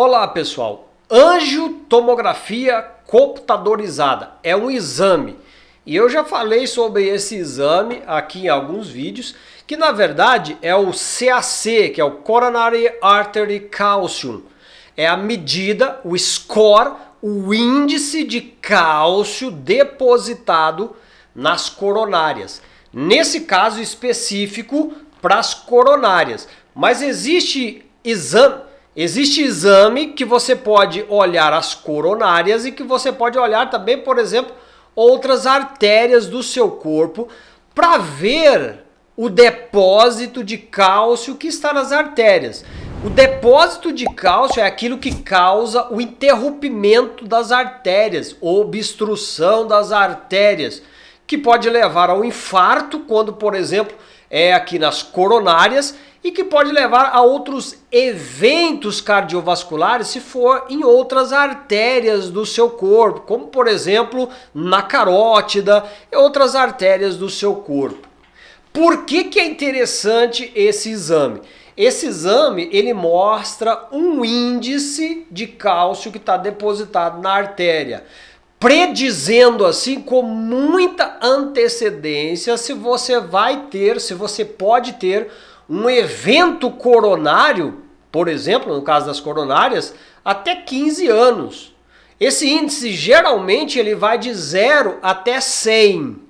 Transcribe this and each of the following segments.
Olá pessoal, angiotomografia computadorizada é um exame e eu já falei sobre esse exame aqui em alguns vídeos, que na verdade é o CAC, que é o Coronary Artery Calcium. É a medida, o score, o índice de cálcio depositado nas coronárias. Nesse caso específico, para as coronárias. Mas existe exame Existe exame que você pode olhar as coronárias e que você pode olhar também, por exemplo, outras artérias do seu corpo para ver o depósito de cálcio que está nas artérias. O depósito de cálcio é aquilo que causa o interrompimento das artérias, obstrução das artérias, que pode levar ao infarto quando, por exemplo, é aqui nas coronárias e que pode levar a outros eventos cardiovasculares se for em outras artérias do seu corpo, como por exemplo na carótida e outras artérias do seu corpo. Por que, que é interessante esse exame? Esse exame ele mostra um índice de cálcio que está depositado na artéria predizendo assim com muita antecedência se você vai ter, se você pode ter um evento coronário, por exemplo, no caso das coronárias, até 15 anos. Esse índice geralmente ele vai de 0 até 100.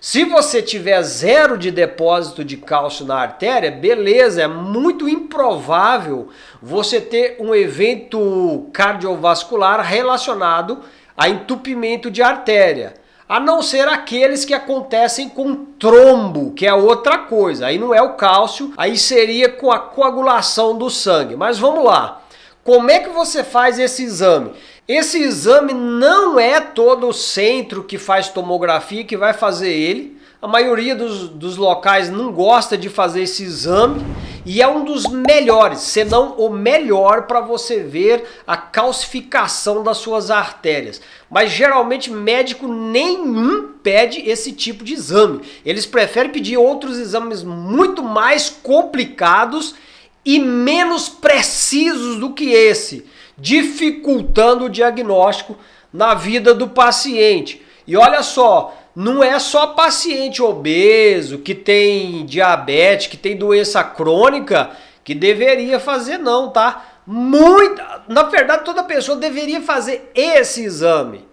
Se você tiver zero de depósito de cálcio na artéria, beleza, é muito improvável você ter um evento cardiovascular relacionado a entupimento de artéria a não ser aqueles que acontecem com trombo, que é outra coisa. Aí não é o cálcio, aí seria com a coagulação do sangue. Mas vamos lá. Como é que você faz esse exame? Esse exame não é todo o centro que faz tomografia que vai fazer ele. A maioria dos, dos locais não gosta de fazer esse exame e é um dos melhores, se não o melhor para você ver a calcificação das suas artérias. Mas geralmente médico nenhum pede esse tipo de exame. Eles preferem pedir outros exames muito mais complicados e menos precisos do que esse, dificultando o diagnóstico na vida do paciente. E olha só, não é só paciente obeso, que tem diabetes, que tem doença crônica, que deveria fazer não, tá? Muita, na verdade, toda pessoa deveria fazer esse exame.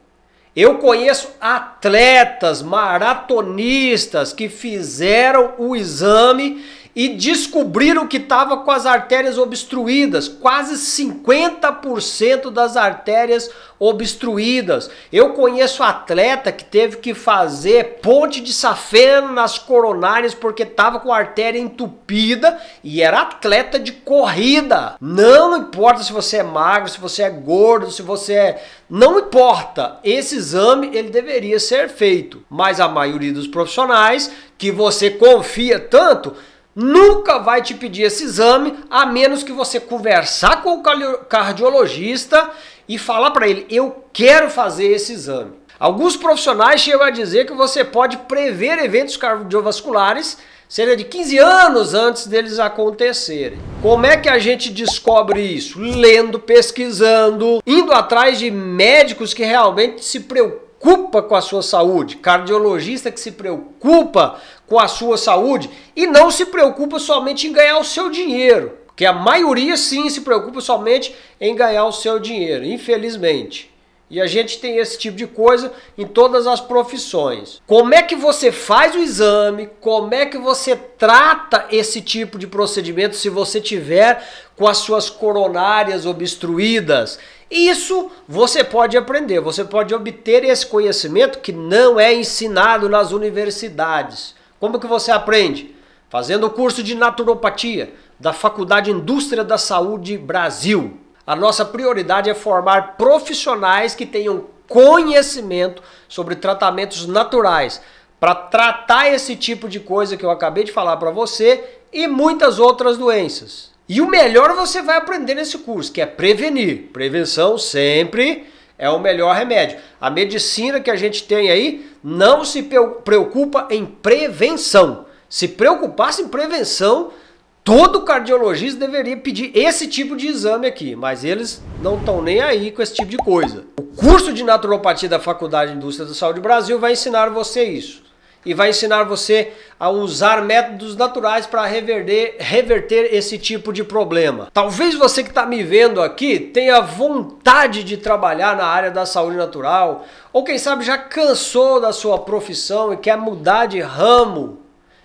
Eu conheço atletas, maratonistas que fizeram o exame e descobriram que estava com as artérias obstruídas, quase 50% das artérias obstruídas. Eu conheço atleta que teve que fazer ponte de safena nas coronárias porque estava com a artéria entupida e era atleta de corrida. Não importa se você é magro, se você é gordo, se você é... Não importa, esse exame ele deveria ser feito, mas a maioria dos profissionais que você confia tanto nunca vai te pedir esse exame a menos que você conversar com o cardiologista e falar para ele: eu quero fazer esse exame. Alguns profissionais chegam a dizer que você pode prever eventos cardiovasculares cerca de 15 anos antes deles acontecerem. Como é que a gente descobre isso? Lendo, pesquisando, indo atrás de médicos que realmente se preocupam preocupa com a sua saúde, cardiologista que se preocupa com a sua saúde e não se preocupa somente em ganhar o seu dinheiro, porque a maioria sim se preocupa somente em ganhar o seu dinheiro, infelizmente. E a gente tem esse tipo de coisa em todas as profissões. Como é que você faz o exame? Como é que você trata esse tipo de procedimento se você tiver com as suas coronárias obstruídas? Isso você pode aprender, você pode obter esse conhecimento que não é ensinado nas universidades. Como que você aprende? Fazendo o curso de naturopatia da Faculdade Indústria da Saúde Brasil. A nossa prioridade é formar profissionais que tenham conhecimento sobre tratamentos naturais para tratar esse tipo de coisa que eu acabei de falar para você e muitas outras doenças. E o melhor você vai aprender nesse curso, que é prevenir. Prevenção sempre é o melhor remédio. A medicina que a gente tem aí não se preocupa em prevenção. Se preocupasse em prevenção, todo cardiologista deveria pedir esse tipo de exame aqui, mas eles não estão nem aí com esse tipo de coisa. O curso de naturopatia da Faculdade de Indústria da Saúde Brasil vai ensinar você isso e vai ensinar você a usar métodos naturais para reverter, reverter esse tipo de problema. Talvez você que está me vendo aqui tenha vontade de trabalhar na área da saúde natural, ou quem sabe já cansou da sua profissão e quer mudar de ramo.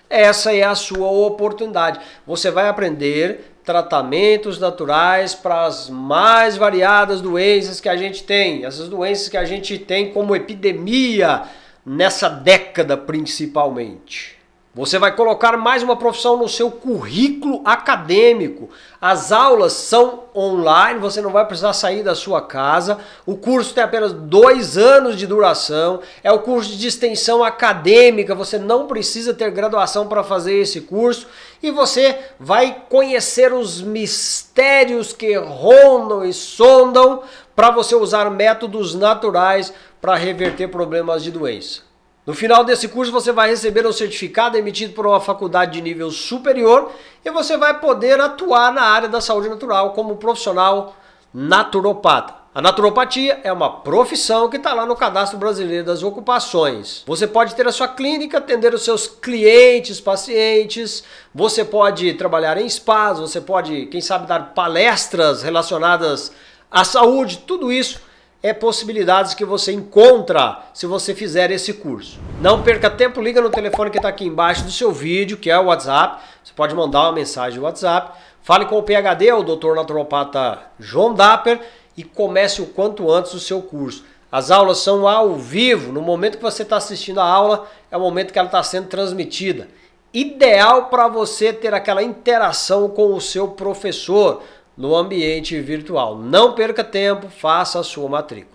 Essa é a sua oportunidade. Você vai aprender tratamentos naturais para as mais variadas doenças que a gente tem, essas doenças que a gente tem como epidemia nessa década principalmente. Você vai colocar mais uma profissão no seu currículo acadêmico. As aulas são online, você não vai precisar sair da sua casa. O curso tem apenas dois anos de duração. É o curso de extensão acadêmica, você não precisa ter graduação para fazer esse curso. E você vai conhecer os mistérios que rondam e sondam para você usar métodos naturais para reverter problemas de doença. No final desse curso, você vai receber um certificado emitido por uma faculdade de nível superior e você vai poder atuar na área da saúde natural como profissional naturopata. A naturopatia é uma profissão que está lá no Cadastro Brasileiro das Ocupações. Você pode ter a sua clínica, atender os seus clientes, pacientes, você pode trabalhar em spas, você pode, quem sabe, dar palestras relacionadas à saúde, tudo isso é possibilidades que você encontra se você fizer esse curso. Não perca tempo, liga no telefone que está aqui embaixo do seu vídeo, que é o WhatsApp. Você pode mandar uma mensagem no WhatsApp. Fale com o PHD, o Dr. Naturopata João Dapper, e comece o quanto antes o seu curso. As aulas são ao vivo. No momento que você está assistindo a aula, é o momento que ela está sendo transmitida. Ideal para você ter aquela interação com o seu professor no ambiente virtual. Não perca tempo, faça a sua matrícula.